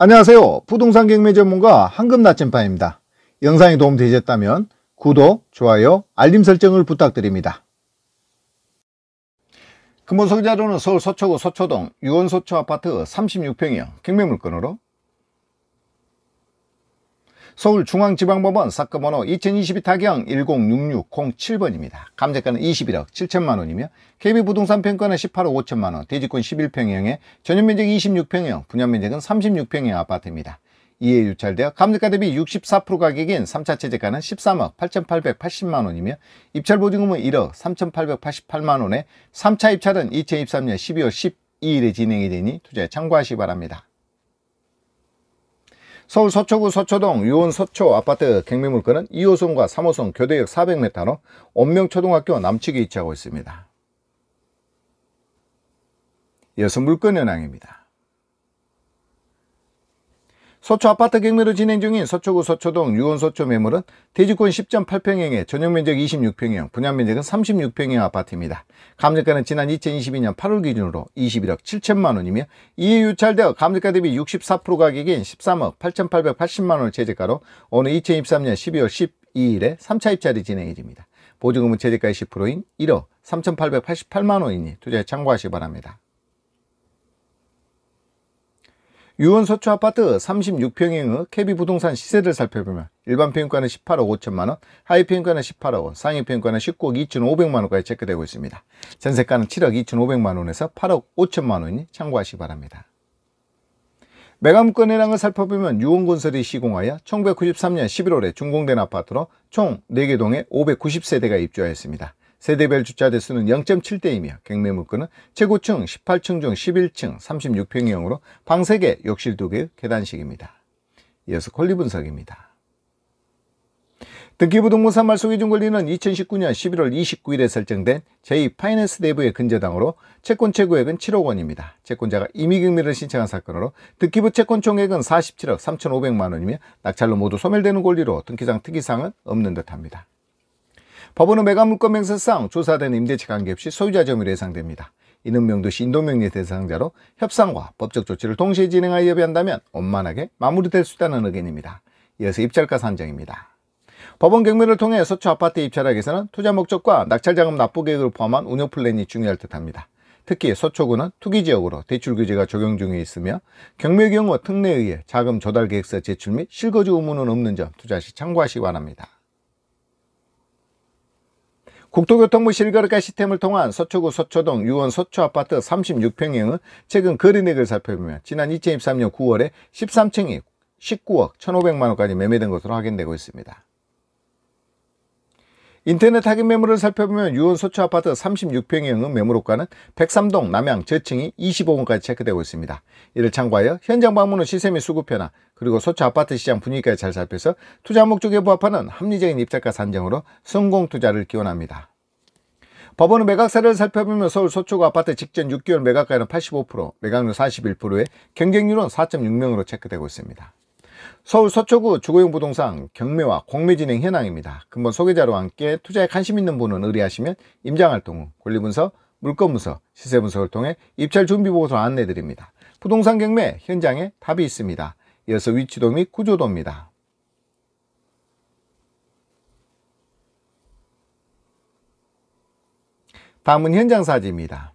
안녕하세요. 부동산 경매 전문가 황금 나침반입니다. 영상이 도움되셨다면 구독, 좋아요, 알림 설정을 부탁드립니다. 금호성자로는 서울 서초구 서초동 유원소초 아파트 36평형 경매 물건으로 서울중앙지방법원 사건 번호 2022 타경 106607번입니다. 감재가는 21억 7천만원이며 KB부동산 평가는 18억 5천만원, 대지권 11평형에 전용면적 26평형, 분양면적은 36평형 아파트입니다. 이에 유찰되어 감정가 대비 64% 가격인 3차 체제가는 13억 8,880만원이며 입찰보증금은 1억 3,888만원에 3차 입찰은 2023년 12월 12일에 진행이 되니 투자에 참고하시기 바랍니다. 서울 서초구 서초동 유원 서초 아파트 갱매물건은 2호선과 3호선 교대역 400m로 원명초등학교 남측에 위치하고 있습니다. 이어서 물건현황입니다. 서초 아파트 경매로 진행 중인 서초구 서초동 유원서초 매물은 대지권 10.8평형에 전용면적 26평형, 분양면적은 36평형 아파트입니다. 감정가는 지난 2022년 8월 기준으로 21억 7천만원이며 이에 유찰되어 감정가 대비 64% 가격인 13억 8,880만원을 제재가로 오늘 2023년 12월 12일에 3차 입찰이 진행이 됩니다. 보증금은 제재가의 10%인 1억 3,888만원이니 투자에 참고하시기 바랍니다. 유원서초 아파트 36평형의 캐비 부동산 시세를 살펴보면 일반 평가는 18억 5천만원, 하위 평가는 18억 원, 상위 평가는 19억 2,500만원까지 체크되고 있습니다. 전세가는 7억 2,500만원에서 8억 5천만원이 참고하시기 바랍니다. 매감권 해랑을 살펴보면 유원건설이 시공하여 1993년 11월에 준공된 아파트로 총 4개 동에 590세대가 입주하였습니다. 세대별 주차 대수는 0.7대이며 경매문건은 최고층 18층 중 11층 36평형으로 방 3개, 욕실 2개, 의 계단식입니다. 이어서 권리 분석입니다. 등기부등본산 말소기준 권리는 2019년 11월 29일에 설정된 제2파이낸스 내부의 근저당으로 채권 최고액은 7억 원입니다. 채권자가 임의경매를 신청한 사건으로 등기부 채권 총액은 47억 3,500만 원이며 낙찰로 모두 소멸되는 권리로 등기상 특이사항은 없는 듯합니다. 법원은 매각물건 명세상 조사된 임대차 관계없이 소유자 점유로 예상됩니다. 이는 명도시 인도명리 대상자로 협상과 법적 조치를 동시에 진행하여 협의한다면 원만하게 마무리될 수 있다는 의견입니다. 이어서 입찰가 산정입니다. 법원 경매를 통해 서초 아파트 입찰액에서는 투자 목적과 낙찰자금 납부 계획을 포함한 운영 플랜이 중요할 듯합니다. 특히 서초구는 투기지역으로 대출 규제가 적용 중에 있으며 경매 경우 특례에 의해 자금 조달 계획서 제출 및 실거주 의무는 없는 점 투자 시 참고하시기 바랍니다. 국토교통부 실거래가 시스템을 통한 서초구 서초동 유원 서초아파트 36평형은 최근 거래액을 살펴보면 지난 2023년 9월에 13층이 19억 1,500만원까지 매매된 것으로 확인되고 있습니다. 인터넷 타깃 매물을 살펴보면 유원 소초 아파트 36평형은 매물호가는 103동 남양 저층이 2 5분까지 체크되고 있습니다. 이를 참고하여 현장 방문 후 시세 및 수급 변화 그리고 소초 아파트 시장 분위기까지 잘 살펴서 투자 목적에 부합하는 합리적인 입찰가 산정으로 성공 투자를 기원합니다. 법원은 매각세를 살펴보면 서울 소초구 아파트 직전 6개월 매각가는 85%, 매각률 41%에 경쟁률은 4.6명으로 체크되고 있습니다. 서울 서초구 주거용 부동산 경매와 공매 진행 현황입니다. 근본 소개자로 함께 투자에 관심 있는 분은 의뢰하시면 임장활동 후 권리분석, 물건분석, 시세분석을 통해 입찰 준비보고서 안내드립니다. 부동산 경매 현장에 답이 있습니다. 이어서 위치도 및 구조도입니다. 다음은 현장 사진입니다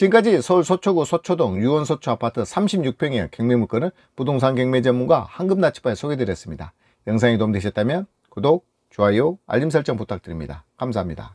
지금까지 서울 서초구 서초동 유원서초 아파트 36평의 경매 물건을 부동산 경매 전문가 황금나치바에 소개드렸습니다. 영상이 도움되셨다면 구독, 좋아요, 알림 설정 부탁드립니다. 감사합니다.